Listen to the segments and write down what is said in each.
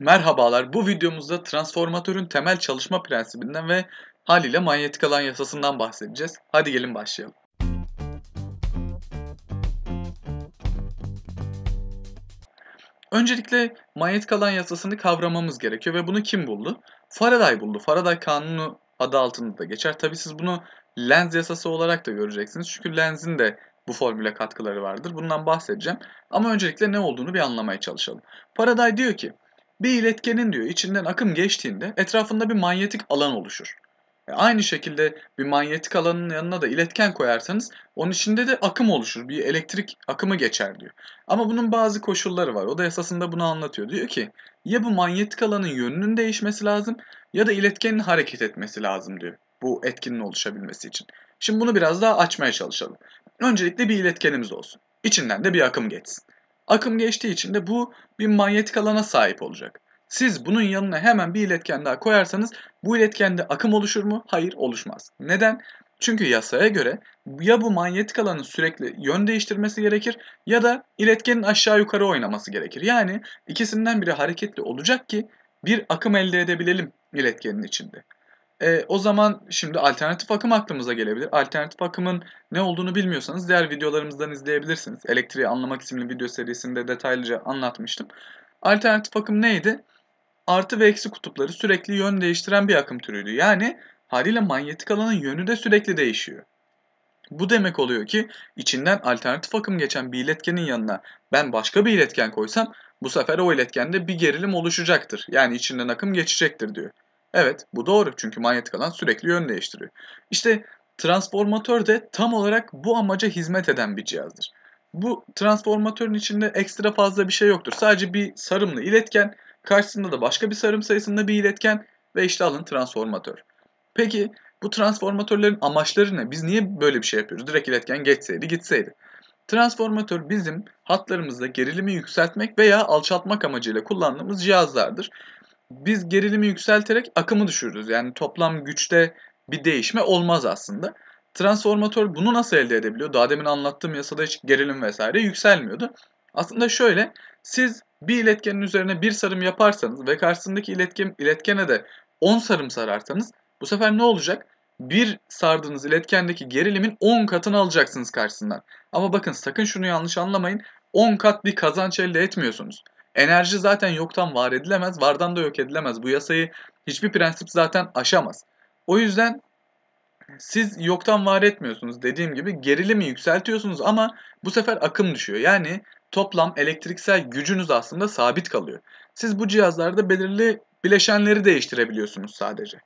Merhabalar, bu videomuzda transformatörün temel çalışma prensibinden ve haliyle manyetik alan yasasından bahsedeceğiz. Hadi gelin başlayalım. Öncelikle manyetik alan yasasını kavramamız gerekiyor ve bunu kim buldu? Faraday buldu. Faraday kanunu adı altında da geçer. Tabii siz bunu lens yasası olarak da göreceksiniz. Çünkü lensin de bu formüle katkıları vardır. Bundan bahsedeceğim. Ama öncelikle ne olduğunu bir anlamaya çalışalım. Faraday diyor ki bir iletkenin diyor içinden akım geçtiğinde etrafında bir manyetik alan oluşur. E, aynı şekilde bir manyetik alanın yanına da iletken koyarsanız onun içinde de akım oluşur. Bir elektrik akımı geçer diyor. Ama bunun bazı koşulları var. O da esasında bunu anlatıyor. Diyor ki ya bu manyetik alanın yönünün değişmesi lazım ya da iletkenin hareket etmesi lazım diyor. Bu etkinin oluşabilmesi için. Şimdi bunu biraz daha açmaya çalışalım. Öncelikle bir iletkenimiz olsun. İçinden de bir akım geçsin. Akım geçtiği için de bu bir manyetik alana sahip olacak. Siz bunun yanına hemen bir iletken daha koyarsanız bu iletkende akım oluşur mu? Hayır oluşmaz. Neden? Çünkü yasaya göre ya bu manyetik alanın sürekli yön değiştirmesi gerekir ya da iletkenin aşağı yukarı oynaması gerekir. Yani ikisinden biri hareketli olacak ki bir akım elde edebilelim iletkenin içinde. E, o zaman şimdi alternatif akım aklımıza gelebilir. Alternatif akımın ne olduğunu bilmiyorsanız diğer videolarımızdan izleyebilirsiniz. Elektriği Anlamak isimli video serisinde detaylıca anlatmıştım. Alternatif akım neydi? Artı ve eksi kutupları sürekli yön değiştiren bir akım türüydü. Yani haliyle manyetik alanın yönü de sürekli değişiyor. Bu demek oluyor ki içinden alternatif akım geçen bir iletkenin yanına ben başka bir iletken koysam bu sefer o iletkende bir gerilim oluşacaktır. Yani içinden akım geçecektir diyor. Evet bu doğru çünkü manyetik alan sürekli yön değiştiriyor. İşte transformatör de tam olarak bu amaca hizmet eden bir cihazdır. Bu transformatörün içinde ekstra fazla bir şey yoktur. Sadece bir sarımlı iletken, karşısında da başka bir sarım sayısında bir iletken ve işte alın transformatör. Peki bu transformatörlerin amaçları ne? Biz niye böyle bir şey yapıyoruz? Direkt iletken geçseydi gitseydi. Transformatör bizim hatlarımızda gerilimi yükseltmek veya alçaltmak amacıyla kullandığımız cihazlardır biz gerilimi yükselterek akımı düşürürüz. Yani toplam güçte bir değişme olmaz aslında. Transformatör bunu nasıl elde edebiliyor? Daha demin anlattığım yasada hiç gerilim vesaire yükselmiyordu. Aslında şöyle, siz bir iletkenin üzerine bir sarım yaparsanız ve karşısındaki iletken, iletkene de 10 sarım sararsanız bu sefer ne olacak? Bir sardığınız iletkendeki gerilimin 10 katını alacaksınız karşısından. Ama bakın sakın şunu yanlış anlamayın. 10 kat bir kazanç elde etmiyorsunuz. Enerji zaten yoktan var edilemez, vardan da yok edilemez. Bu yasayı hiçbir prensip zaten aşamaz. O yüzden siz yoktan var etmiyorsunuz dediğim gibi gerilimi yükseltiyorsunuz ama bu sefer akım düşüyor. Yani toplam elektriksel gücünüz aslında sabit kalıyor. Siz bu cihazlarda belirli bileşenleri değiştirebiliyorsunuz sadece.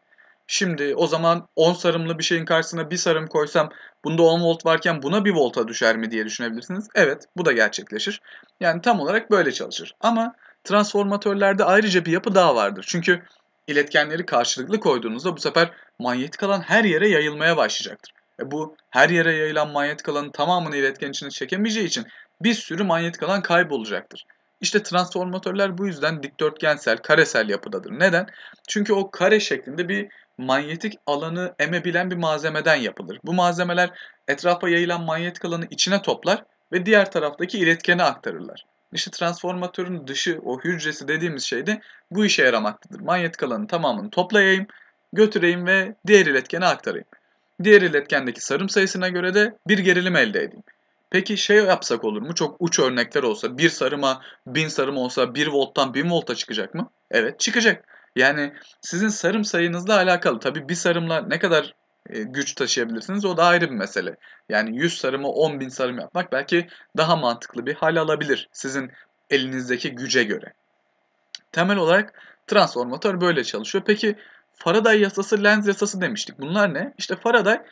Şimdi o zaman 10 sarımlı bir şeyin karşısına bir sarım koysam bunda 10 volt varken buna bir volta düşer mi diye düşünebilirsiniz. Evet bu da gerçekleşir. Yani tam olarak böyle çalışır. Ama transformatörlerde ayrıca bir yapı daha vardır. Çünkü iletkenleri karşılıklı koyduğunuzda bu sefer manyetik alan her yere yayılmaya başlayacaktır. E bu her yere yayılan manyetik alanın tamamını iletken içine çekemeyeceği için bir sürü manyetik alan kaybolacaktır. İşte transformatörler bu yüzden dikdörtgensel, karesel yapıdadır. Neden? Çünkü o kare şeklinde bir manyetik alanı emebilen bir malzemeden yapılır. Bu malzemeler etrafa yayılan manyetik alanı içine toplar ve diğer taraftaki iletkene aktarırlar. İşte transformatörün dışı, o hücresi dediğimiz şey de bu işe yaramaktadır. Manyetik alanın tamamını toplayayım, götüreyim ve diğer iletkene aktarayım. Diğer iletkendeki sarım sayısına göre de bir gerilim elde edeyim. Peki şey yapsak olur mu? Çok uç örnekler olsa, bir sarıma bin sarım olsa bir volttan bin volta çıkacak mı? Evet çıkacak. Yani sizin sarım sayınızla alakalı. Tabii bir sarımla ne kadar e, güç taşıyabilirsiniz o da ayrı bir mesele. Yani 100 sarımı 10 bin sarım yapmak belki daha mantıklı bir hal alabilir sizin elinizdeki güce göre. Temel olarak transformatör böyle çalışıyor. Peki Faraday yasası, lens yasası demiştik. Bunlar ne? İşte Faraday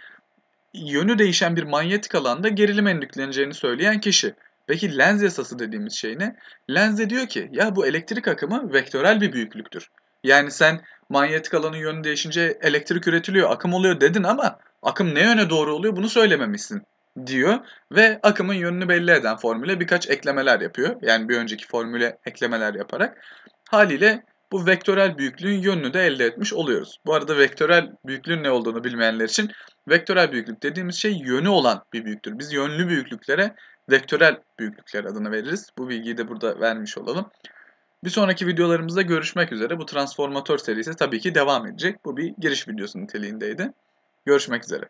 yönü değişen bir manyetik alanda gerilim endükleneceğini söyleyen kişi. Peki lens yasası dediğimiz şey ne? Lens de diyor ki ya bu elektrik akımı vektörel bir büyüklüktür. Yani sen manyetik alanın yönü değişince elektrik üretiliyor, akım oluyor dedin ama akım ne yöne doğru oluyor bunu söylememişsin diyor ve akımın yönünü belli eden formüle birkaç eklemeler yapıyor. Yani bir önceki formüle eklemeler yaparak haliyle bu vektörel büyüklüğün yönünü de elde etmiş oluyoruz. Bu arada vektörel büyüklüğün ne olduğunu bilmeyenler için vektörel büyüklük dediğimiz şey yönü olan bir büyüktür. Biz yönlü büyüklüklere vektörel büyüklükler adını veririz. Bu bilgiyi de burada vermiş olalım. Bir sonraki videolarımızda görüşmek üzere. Bu transformatör serisi tabii ki devam edecek. Bu bir giriş videosu niteliğindeydi. Görüşmek üzere.